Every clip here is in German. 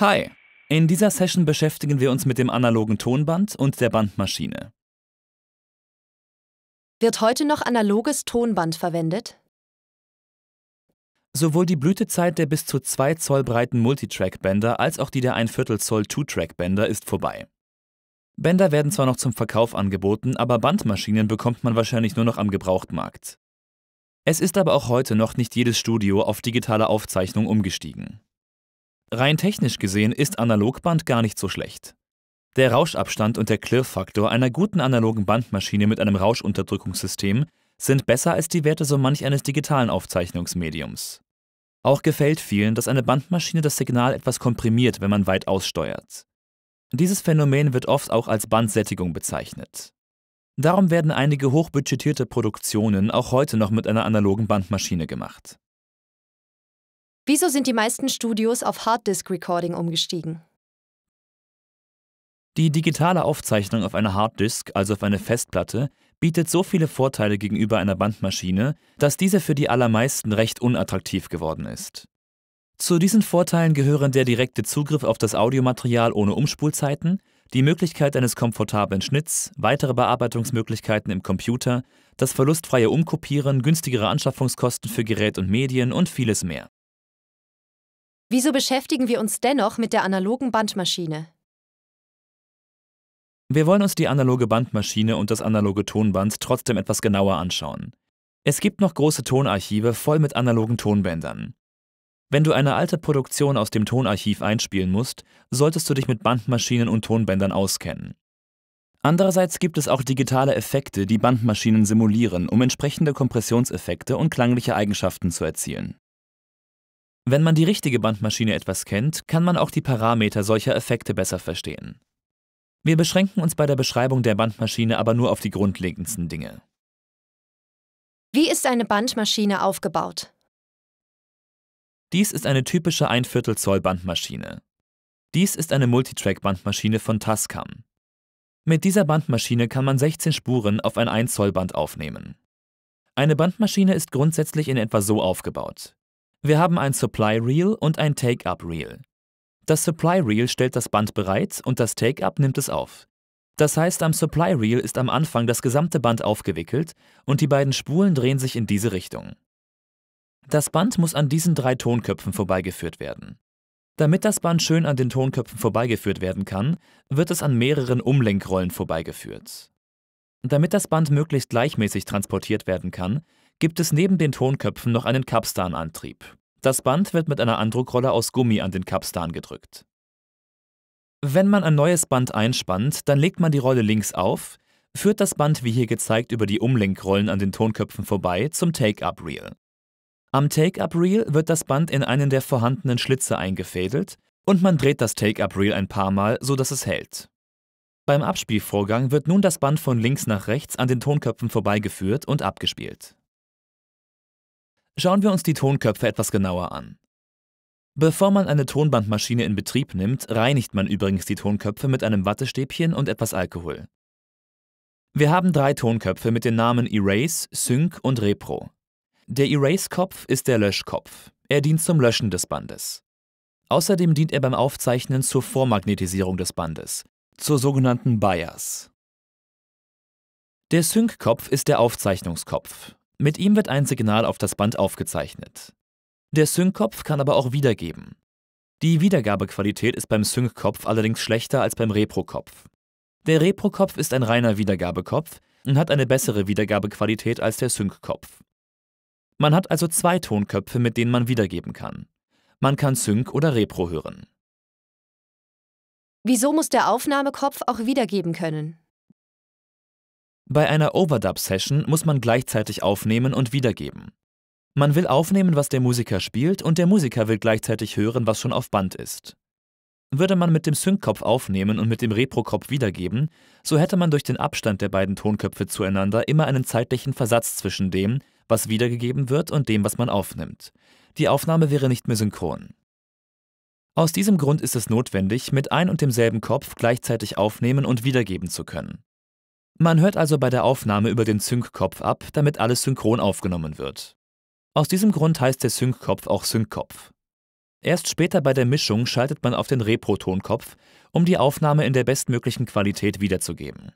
Hi! In dieser Session beschäftigen wir uns mit dem analogen Tonband und der Bandmaschine. Wird heute noch analoges Tonband verwendet? Sowohl die Blütezeit der bis zu 2 Zoll breiten Multitrack-Bänder als auch die der 1 Zoll Two-Track-Bänder ist vorbei. Bänder werden zwar noch zum Verkauf angeboten, aber Bandmaschinen bekommt man wahrscheinlich nur noch am Gebrauchtmarkt. Es ist aber auch heute noch nicht jedes Studio auf digitale Aufzeichnung umgestiegen. Rein technisch gesehen ist Analogband gar nicht so schlecht. Der Rauschabstand und der Klirrfaktor einer guten analogen Bandmaschine mit einem Rauschunterdrückungssystem sind besser als die Werte so manch eines digitalen Aufzeichnungsmediums. Auch gefällt vielen, dass eine Bandmaschine das Signal etwas komprimiert, wenn man weit aussteuert. Dieses Phänomen wird oft auch als Bandsättigung bezeichnet. Darum werden einige hochbudgetierte Produktionen auch heute noch mit einer analogen Bandmaschine gemacht. Wieso sind die meisten Studios auf Harddisk Recording umgestiegen? Die digitale Aufzeichnung auf einer Harddisk, also auf eine Festplatte, bietet so viele Vorteile gegenüber einer Bandmaschine, dass diese für die allermeisten recht unattraktiv geworden ist. Zu diesen Vorteilen gehören der direkte Zugriff auf das Audiomaterial ohne Umspulzeiten, die Möglichkeit eines komfortablen Schnitts, weitere Bearbeitungsmöglichkeiten im Computer, das verlustfreie Umkopieren, günstigere Anschaffungskosten für Gerät und Medien und vieles mehr. Wieso beschäftigen wir uns dennoch mit der analogen Bandmaschine? Wir wollen uns die analoge Bandmaschine und das analoge Tonband trotzdem etwas genauer anschauen. Es gibt noch große Tonarchive voll mit analogen Tonbändern. Wenn du eine alte Produktion aus dem Tonarchiv einspielen musst, solltest du dich mit Bandmaschinen und Tonbändern auskennen. Andererseits gibt es auch digitale Effekte, die Bandmaschinen simulieren, um entsprechende Kompressionseffekte und klangliche Eigenschaften zu erzielen. Wenn man die richtige Bandmaschine etwas kennt, kann man auch die Parameter solcher Effekte besser verstehen. Wir beschränken uns bei der Beschreibung der Bandmaschine aber nur auf die grundlegendsten Dinge. Wie ist eine Bandmaschine aufgebaut? Dies ist eine typische 1 Zoll Bandmaschine. Dies ist eine Multitrack-Bandmaschine von Tascam. Mit dieser Bandmaschine kann man 16 Spuren auf ein 1 Zoll Band aufnehmen. Eine Bandmaschine ist grundsätzlich in etwa so aufgebaut. Wir haben ein Supply Reel und ein Take-up Reel. Das Supply Reel stellt das Band bereit und das Take-up nimmt es auf. Das heißt, am Supply Reel ist am Anfang das gesamte Band aufgewickelt und die beiden Spulen drehen sich in diese Richtung. Das Band muss an diesen drei Tonköpfen vorbeigeführt werden. Damit das Band schön an den Tonköpfen vorbeigeführt werden kann, wird es an mehreren Umlenkrollen vorbeigeführt. Damit das Band möglichst gleichmäßig transportiert werden kann, gibt es neben den Tonköpfen noch einen Capstan-Antrieb. Das Band wird mit einer Andruckrolle aus Gummi an den Capstan gedrückt. Wenn man ein neues Band einspannt, dann legt man die Rolle links auf, führt das Band wie hier gezeigt über die Umlenkrollen an den Tonköpfen vorbei zum Take-Up-Reel. Am Take-Up-Reel wird das Band in einen der vorhandenen Schlitze eingefädelt und man dreht das Take-Up-Reel ein paar Mal, sodass es hält. Beim Abspielvorgang wird nun das Band von links nach rechts an den Tonköpfen vorbeigeführt und abgespielt. Schauen wir uns die Tonköpfe etwas genauer an. Bevor man eine Tonbandmaschine in Betrieb nimmt, reinigt man übrigens die Tonköpfe mit einem Wattestäbchen und etwas Alkohol. Wir haben drei Tonköpfe mit den Namen Erase, Sync und Repro. Der Erase-Kopf ist der Löschkopf. Er dient zum Löschen des Bandes. Außerdem dient er beim Aufzeichnen zur Vormagnetisierung des Bandes, zur sogenannten Bias. Der Sync-Kopf ist der Aufzeichnungskopf. Mit ihm wird ein Signal auf das Band aufgezeichnet. Der Sync-Kopf kann aber auch wiedergeben. Die Wiedergabequalität ist beim Sync-Kopf allerdings schlechter als beim Repro-Kopf. Der Repro-Kopf ist ein reiner Wiedergabekopf und hat eine bessere Wiedergabequalität als der Sync-Kopf. Man hat also zwei Tonköpfe, mit denen man wiedergeben kann. Man kann Sync oder Repro hören. Wieso muss der Aufnahmekopf auch wiedergeben können? Bei einer Overdub-Session muss man gleichzeitig aufnehmen und wiedergeben. Man will aufnehmen, was der Musiker spielt, und der Musiker will gleichzeitig hören, was schon auf Band ist. Würde man mit dem Sync-Kopf aufnehmen und mit dem Repro-Kopf wiedergeben, so hätte man durch den Abstand der beiden Tonköpfe zueinander immer einen zeitlichen Versatz zwischen dem, was wiedergegeben wird und dem, was man aufnimmt. Die Aufnahme wäre nicht mehr synchron. Aus diesem Grund ist es notwendig, mit ein und demselben Kopf gleichzeitig aufnehmen und wiedergeben zu können. Man hört also bei der Aufnahme über den Sync-Kopf ab, damit alles synchron aufgenommen wird. Aus diesem Grund heißt der Sync-Kopf auch Sync-Kopf. Erst später bei der Mischung schaltet man auf den Repro-Tonkopf, um die Aufnahme in der bestmöglichen Qualität wiederzugeben.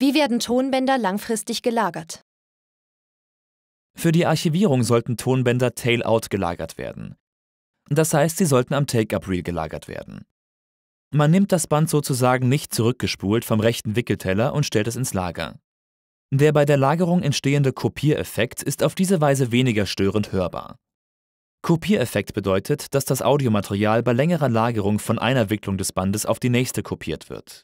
Wie werden Tonbänder langfristig gelagert? Für die Archivierung sollten Tonbänder Tail-Out gelagert werden. Das heißt, sie sollten am Take-Up-Reel gelagert werden. Man nimmt das Band sozusagen nicht zurückgespult vom rechten Wickelteller und stellt es ins Lager. Der bei der Lagerung entstehende Kopiereffekt ist auf diese Weise weniger störend hörbar. Kopiereffekt bedeutet, dass das Audiomaterial bei längerer Lagerung von einer Wicklung des Bandes auf die nächste kopiert wird.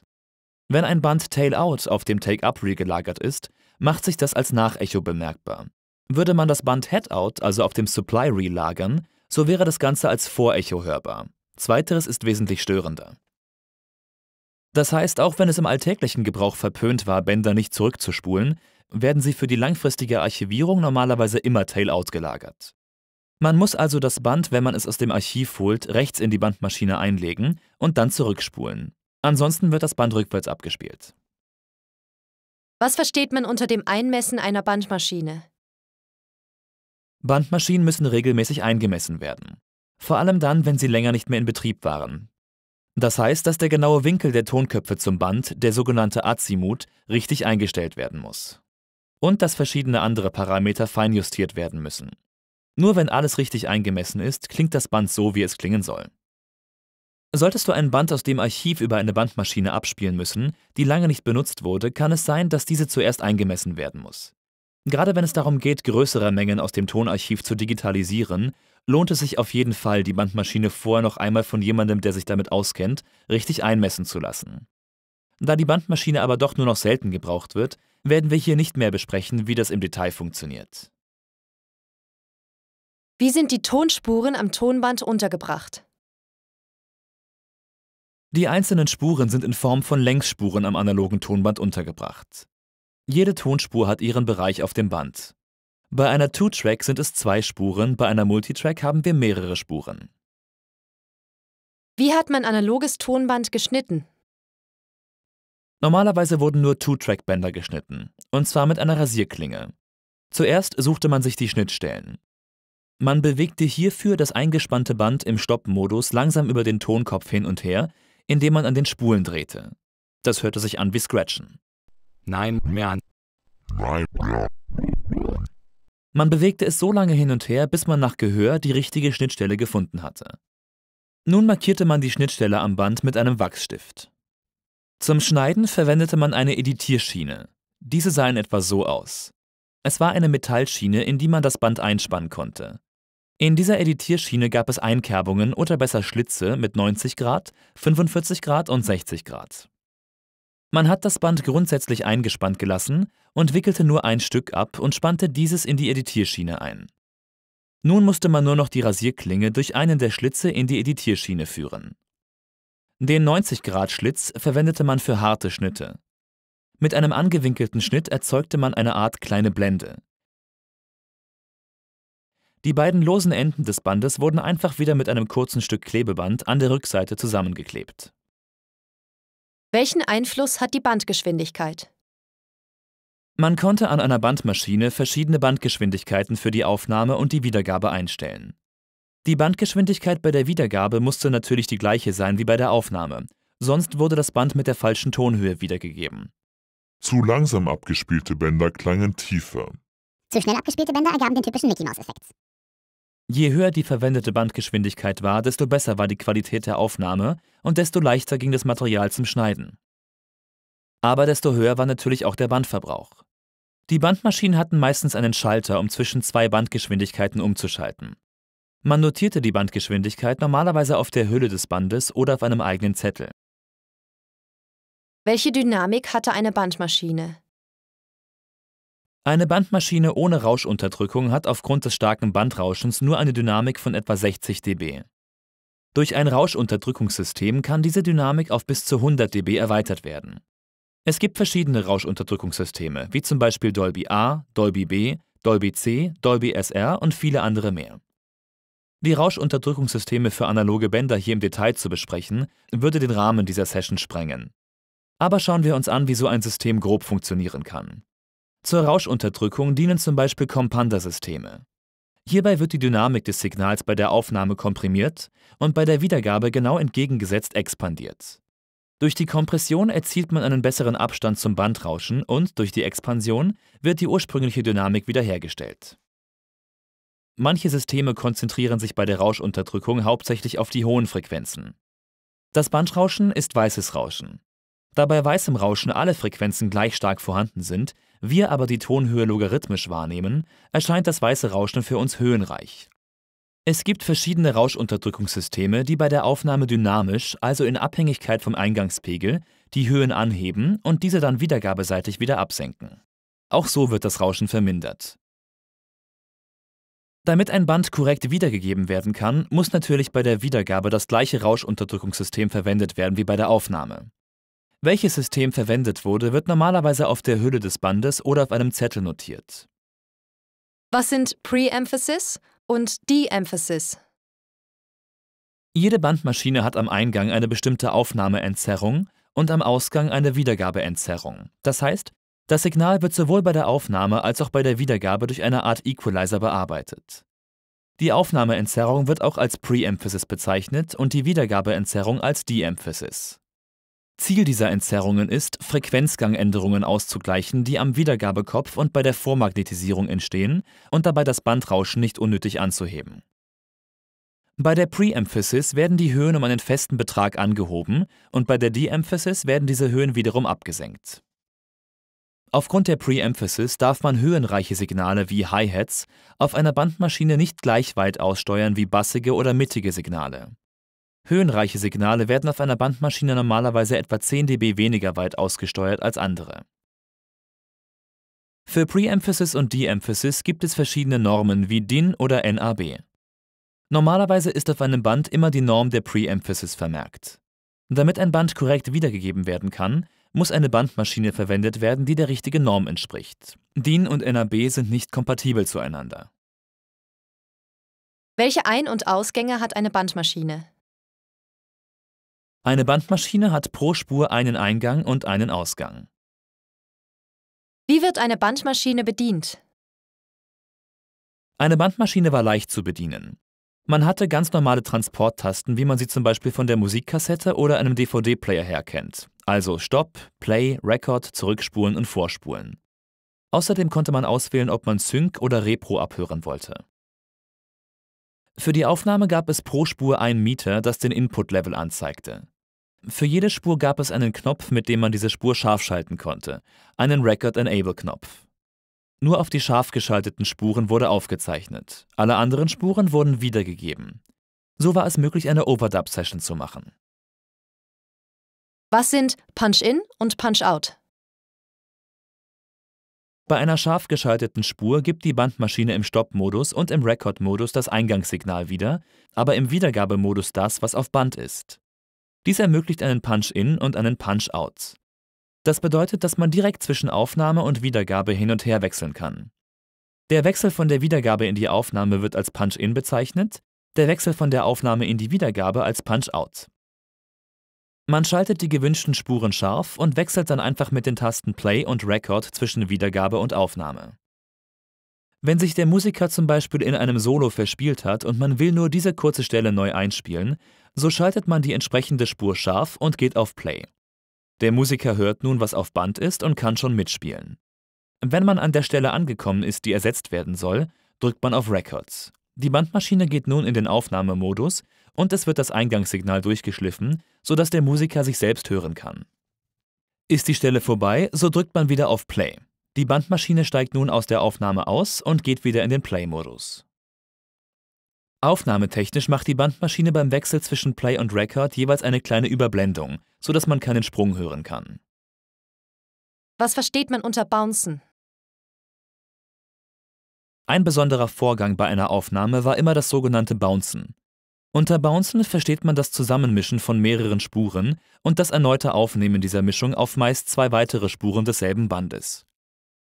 Wenn ein Band Tail-Out auf dem Take-Up reel gelagert ist, macht sich das als Nachecho bemerkbar. Würde man das Band Head-Out, also auf dem Supply reel lagern, so wäre das Ganze als Vorecho hörbar. Zweiteres ist wesentlich störender. Das heißt, auch wenn es im alltäglichen Gebrauch verpönt war, Bänder nicht zurückzuspulen, werden sie für die langfristige Archivierung normalerweise immer Tail-out gelagert. Man muss also das Band, wenn man es aus dem Archiv holt, rechts in die Bandmaschine einlegen und dann zurückspulen. Ansonsten wird das Band rückwärts abgespielt. Was versteht man unter dem Einmessen einer Bandmaschine? Bandmaschinen müssen regelmäßig eingemessen werden. Vor allem dann, wenn sie länger nicht mehr in Betrieb waren. Das heißt, dass der genaue Winkel der Tonköpfe zum Band, der sogenannte Azimut, richtig eingestellt werden muss. Und dass verschiedene andere Parameter feinjustiert werden müssen. Nur wenn alles richtig eingemessen ist, klingt das Band so, wie es klingen soll. Solltest du ein Band aus dem Archiv über eine Bandmaschine abspielen müssen, die lange nicht benutzt wurde, kann es sein, dass diese zuerst eingemessen werden muss. Gerade wenn es darum geht, größere Mengen aus dem Tonarchiv zu digitalisieren, lohnt es sich auf jeden Fall, die Bandmaschine vorher noch einmal von jemandem, der sich damit auskennt, richtig einmessen zu lassen. Da die Bandmaschine aber doch nur noch selten gebraucht wird, werden wir hier nicht mehr besprechen, wie das im Detail funktioniert. Wie sind die Tonspuren am Tonband untergebracht? Die einzelnen Spuren sind in Form von Längsspuren am analogen Tonband untergebracht. Jede Tonspur hat ihren Bereich auf dem Band. Bei einer Two-Track sind es zwei Spuren, bei einer Multitrack haben wir mehrere Spuren. Wie hat man analoges Tonband geschnitten? Normalerweise wurden nur Two-Track-Bänder geschnitten, und zwar mit einer Rasierklinge. Zuerst suchte man sich die Schnittstellen. Man bewegte hierfür das eingespannte Band im Stopp-Modus langsam über den Tonkopf hin und her, indem man an den Spulen drehte. Das hörte sich an wie Scratchen. Nein, mehr an. Nein, mehr. Man bewegte es so lange hin und her, bis man nach Gehör die richtige Schnittstelle gefunden hatte. Nun markierte man die Schnittstelle am Band mit einem Wachsstift. Zum Schneiden verwendete man eine Editierschiene. Diese sah in etwa so aus. Es war eine Metallschiene, in die man das Band einspannen konnte. In dieser Editierschiene gab es Einkerbungen oder besser Schlitze mit 90 Grad, 45 Grad und 60 Grad. Man hat das Band grundsätzlich eingespannt gelassen und wickelte nur ein Stück ab und spannte dieses in die Editierschiene ein. Nun musste man nur noch die Rasierklinge durch einen der Schlitze in die Editierschiene führen. Den 90-Grad-Schlitz verwendete man für harte Schnitte. Mit einem angewinkelten Schnitt erzeugte man eine Art kleine Blende. Die beiden losen Enden des Bandes wurden einfach wieder mit einem kurzen Stück Klebeband an der Rückseite zusammengeklebt. Welchen Einfluss hat die Bandgeschwindigkeit? Man konnte an einer Bandmaschine verschiedene Bandgeschwindigkeiten für die Aufnahme und die Wiedergabe einstellen. Die Bandgeschwindigkeit bei der Wiedergabe musste natürlich die gleiche sein wie bei der Aufnahme, sonst wurde das Band mit der falschen Tonhöhe wiedergegeben. Zu langsam abgespielte Bänder klangen tiefer. Zu schnell abgespielte Bänder ergaben den typischen mickey mouse effekt Je höher die verwendete Bandgeschwindigkeit war, desto besser war die Qualität der Aufnahme und desto leichter ging das Material zum Schneiden. Aber desto höher war natürlich auch der Bandverbrauch. Die Bandmaschinen hatten meistens einen Schalter, um zwischen zwei Bandgeschwindigkeiten umzuschalten. Man notierte die Bandgeschwindigkeit normalerweise auf der Hülle des Bandes oder auf einem eigenen Zettel. Welche Dynamik hatte eine Bandmaschine? Eine Bandmaschine ohne Rauschunterdrückung hat aufgrund des starken Bandrauschens nur eine Dynamik von etwa 60 dB. Durch ein Rauschunterdrückungssystem kann diese Dynamik auf bis zu 100 dB erweitert werden. Es gibt verschiedene Rauschunterdrückungssysteme, wie zum Beispiel Dolby A, Dolby B, Dolby C, Dolby SR und viele andere mehr. Die Rauschunterdrückungssysteme für analoge Bänder hier im Detail zu besprechen, würde den Rahmen dieser Session sprengen. Aber schauen wir uns an, wie so ein System grob funktionieren kann. Zur Rauschunterdrückung dienen zum Beispiel Compandersysteme. Hierbei wird die Dynamik des Signals bei der Aufnahme komprimiert und bei der Wiedergabe genau entgegengesetzt expandiert. Durch die Kompression erzielt man einen besseren Abstand zum Bandrauschen und durch die Expansion wird die ursprüngliche Dynamik wiederhergestellt. Manche Systeme konzentrieren sich bei der Rauschunterdrückung hauptsächlich auf die hohen Frequenzen. Das Bandrauschen ist weißes Rauschen. Da bei weißem Rauschen alle Frequenzen gleich stark vorhanden sind, wir aber die Tonhöhe logarithmisch wahrnehmen, erscheint das weiße Rauschen für uns höhenreich. Es gibt verschiedene Rauschunterdrückungssysteme, die bei der Aufnahme dynamisch, also in Abhängigkeit vom Eingangspegel, die Höhen anheben und diese dann wiedergabeseitig wieder absenken. Auch so wird das Rauschen vermindert. Damit ein Band korrekt wiedergegeben werden kann, muss natürlich bei der Wiedergabe das gleiche Rauschunterdrückungssystem verwendet werden wie bei der Aufnahme. Welches System verwendet wurde, wird normalerweise auf der Hülle des Bandes oder auf einem Zettel notiert. Was sind Pre-Emphasis und De-Emphasis? Jede Bandmaschine hat am Eingang eine bestimmte Aufnahmeentzerrung und am Ausgang eine Wiedergabeentzerrung. Das heißt, das Signal wird sowohl bei der Aufnahme als auch bei der Wiedergabe durch eine Art Equalizer bearbeitet. Die Aufnahmeentzerrung wird auch als Pre-Emphasis bezeichnet und die Wiedergabeentzerrung als De-Emphasis. Ziel dieser Entzerrungen ist, Frequenzgangänderungen auszugleichen, die am Wiedergabekopf und bei der Vormagnetisierung entstehen und dabei das Bandrauschen nicht unnötig anzuheben. Bei der Pre-Emphasis werden die Höhen um einen festen Betrag angehoben und bei der De-Emphasis werden diese Höhen wiederum abgesenkt. Aufgrund der Pre-Emphasis darf man höhenreiche Signale wie Hi-Hats auf einer Bandmaschine nicht gleich weit aussteuern wie bassige oder mittige Signale. Höhenreiche Signale werden auf einer Bandmaschine normalerweise etwa 10 dB weniger weit ausgesteuert als andere. Für Pre-Emphasis und De-Emphasis gibt es verschiedene Normen wie DIN oder NAB. Normalerweise ist auf einem Band immer die Norm der Pre-Emphasis vermerkt. Damit ein Band korrekt wiedergegeben werden kann, muss eine Bandmaschine verwendet werden, die der richtigen Norm entspricht. DIN und NAB sind nicht kompatibel zueinander. Welche Ein- und Ausgänge hat eine Bandmaschine? Eine Bandmaschine hat pro Spur einen Eingang und einen Ausgang. Wie wird eine Bandmaschine bedient? Eine Bandmaschine war leicht zu bedienen. Man hatte ganz normale Transporttasten, wie man sie zum Beispiel von der Musikkassette oder einem DVD-Player her kennt. Also Stopp, Play, Record, Zurückspulen und Vorspulen. Außerdem konnte man auswählen, ob man Sync oder Repro abhören wollte. Für die Aufnahme gab es pro Spur ein Meter, das den Input-Level anzeigte. Für jede Spur gab es einen Knopf, mit dem man diese Spur scharf schalten konnte, einen Record Enable-Knopf. Nur auf die scharf geschalteten Spuren wurde aufgezeichnet, alle anderen Spuren wurden wiedergegeben. So war es möglich, eine Overdub-Session zu machen. Was sind Punch-In und Punch-Out? Bei einer scharf geschalteten Spur gibt die Bandmaschine im Stopp-Modus und im Record-Modus das Eingangssignal wieder, aber im Wiedergabemodus das, was auf Band ist. Dies ermöglicht einen Punch-In und einen Punch-Out. Das bedeutet, dass man direkt zwischen Aufnahme und Wiedergabe hin und her wechseln kann. Der Wechsel von der Wiedergabe in die Aufnahme wird als Punch-In bezeichnet, der Wechsel von der Aufnahme in die Wiedergabe als Punch-Out. Man schaltet die gewünschten Spuren scharf und wechselt dann einfach mit den Tasten Play und Record zwischen Wiedergabe und Aufnahme. Wenn sich der Musiker zum Beispiel in einem Solo verspielt hat und man will nur diese kurze Stelle neu einspielen, so schaltet man die entsprechende Spur scharf und geht auf Play. Der Musiker hört nun, was auf Band ist und kann schon mitspielen. Wenn man an der Stelle angekommen ist, die ersetzt werden soll, drückt man auf Records. Die Bandmaschine geht nun in den Aufnahmemodus und es wird das Eingangssignal durchgeschliffen, sodass der Musiker sich selbst hören kann. Ist die Stelle vorbei, so drückt man wieder auf Play. Die Bandmaschine steigt nun aus der Aufnahme aus und geht wieder in den Play-Modus. Aufnahmetechnisch macht die Bandmaschine beim Wechsel zwischen Play und Record jeweils eine kleine Überblendung, sodass man keinen Sprung hören kann. Was versteht man unter Bouncen? Ein besonderer Vorgang bei einer Aufnahme war immer das sogenannte Bouncen. Unter Bouncen versteht man das Zusammenmischen von mehreren Spuren und das erneute Aufnehmen dieser Mischung auf meist zwei weitere Spuren desselben Bandes.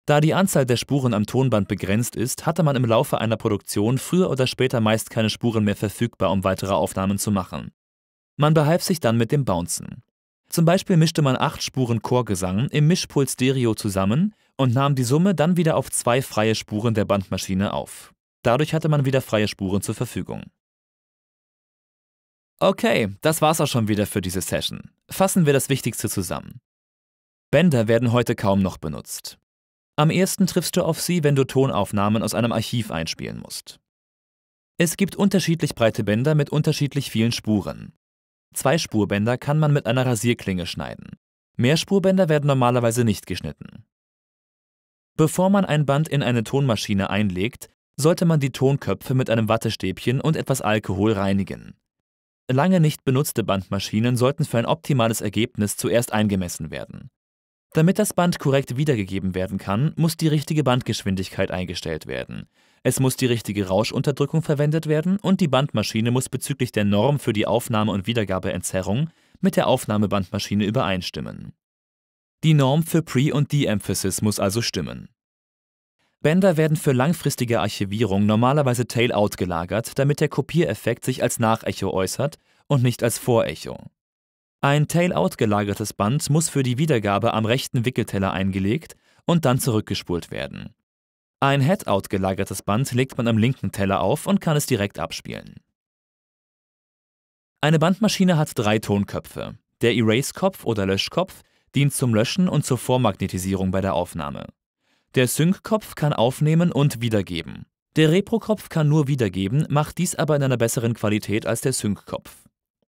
Da die Anzahl der Spuren am Tonband begrenzt ist, hatte man im Laufe einer Produktion früher oder später meist keine Spuren mehr verfügbar, um weitere Aufnahmen zu machen. Man behalf sich dann mit dem Bouncen. Zum Beispiel mischte man acht Spuren Chorgesang im Mischpult Stereo zusammen und nahm die Summe dann wieder auf zwei freie Spuren der Bandmaschine auf. Dadurch hatte man wieder freie Spuren zur Verfügung. Okay, das war's auch schon wieder für diese Session. Fassen wir das Wichtigste zusammen. Bänder werden heute kaum noch benutzt. Am ersten triffst du auf sie, wenn du Tonaufnahmen aus einem Archiv einspielen musst. Es gibt unterschiedlich breite Bänder mit unterschiedlich vielen Spuren. Zwei Spurbänder kann man mit einer Rasierklinge schneiden. Mehrspurbänder werden normalerweise nicht geschnitten. Bevor man ein Band in eine Tonmaschine einlegt, sollte man die Tonköpfe mit einem Wattestäbchen und etwas Alkohol reinigen. Lange nicht benutzte Bandmaschinen sollten für ein optimales Ergebnis zuerst eingemessen werden. Damit das Band korrekt wiedergegeben werden kann, muss die richtige Bandgeschwindigkeit eingestellt werden. Es muss die richtige Rauschunterdrückung verwendet werden und die Bandmaschine muss bezüglich der Norm für die Aufnahme- und Wiedergabeentzerrung mit der Aufnahmebandmaschine übereinstimmen. Die Norm für Pre- und De-Emphasis muss also stimmen. Bänder werden für langfristige Archivierung normalerweise Tail-out gelagert, damit der Kopiereffekt sich als Nachecho äußert und nicht als Vorecho. Ein Tail-out gelagertes Band muss für die Wiedergabe am rechten Wickelteller eingelegt und dann zurückgespult werden. Ein Head-out gelagertes Band legt man am linken Teller auf und kann es direkt abspielen. Eine Bandmaschine hat drei Tonköpfe. Der Erase-Kopf oder Löschkopf dient zum Löschen und zur Vormagnetisierung bei der Aufnahme. Der Sync-Kopf kann aufnehmen und wiedergeben. Der Repro-Kopf kann nur wiedergeben, macht dies aber in einer besseren Qualität als der Sync-Kopf.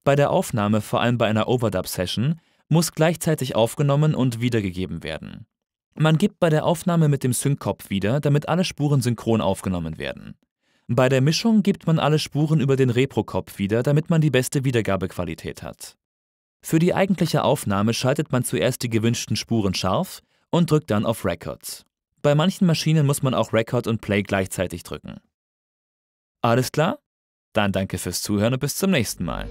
Bei der Aufnahme, vor allem bei einer Overdub-Session, muss gleichzeitig aufgenommen und wiedergegeben werden. Man gibt bei der Aufnahme mit dem Sync-Kopf wieder, damit alle Spuren synchron aufgenommen werden. Bei der Mischung gibt man alle Spuren über den Repro-Kopf wieder, damit man die beste Wiedergabequalität hat. Für die eigentliche Aufnahme schaltet man zuerst die gewünschten Spuren scharf und drückt dann auf Record. Bei manchen Maschinen muss man auch Record und Play gleichzeitig drücken. Alles klar? Dann danke fürs Zuhören und bis zum nächsten Mal.